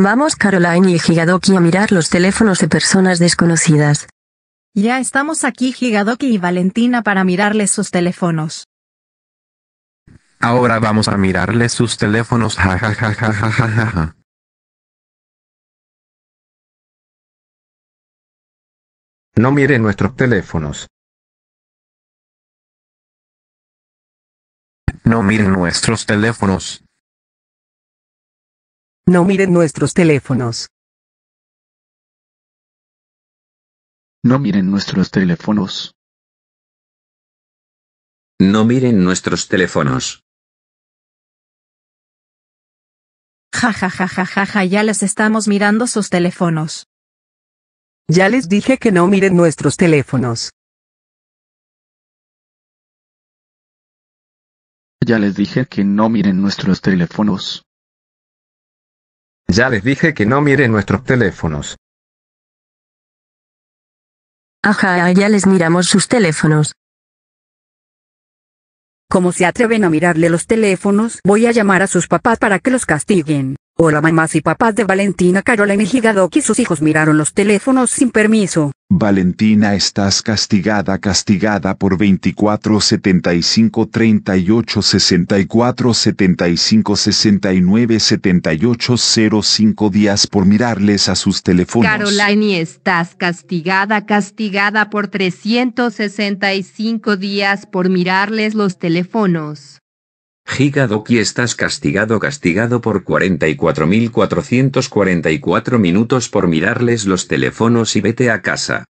Vamos Caroline y Higadoki a mirar los teléfonos de personas desconocidas. Ya estamos aquí Higadoki y Valentina para mirarles sus teléfonos. Ahora vamos a mirarles sus teléfonos No miren nuestros teléfonos. No miren nuestros teléfonos. No miren nuestros teléfonos. No miren nuestros teléfonos. No miren nuestros teléfonos. Ja ja ja ja ja ja ya les estamos mirando sus teléfonos. Ya les dije que no miren nuestros teléfonos. Ya les dije que no miren nuestros teléfonos. Ya les dije que no miren nuestros teléfonos. Ajá, ah, ya les miramos sus teléfonos. Como se atreven a mirarle los teléfonos, voy a llamar a sus papás para que los castiguen. Hola mamás y papás de Valentina Carolina y y sus hijos miraron los teléfonos sin permiso. Valentina estás castigada castigada por 24 75 38 64 75 69 78 05 días por mirarles a sus teléfonos. Caroline, estás castigada castigada por 365 días por mirarles los teléfonos. Gigadoki estás castigado castigado por 44.444 minutos por mirarles los teléfonos y vete a casa.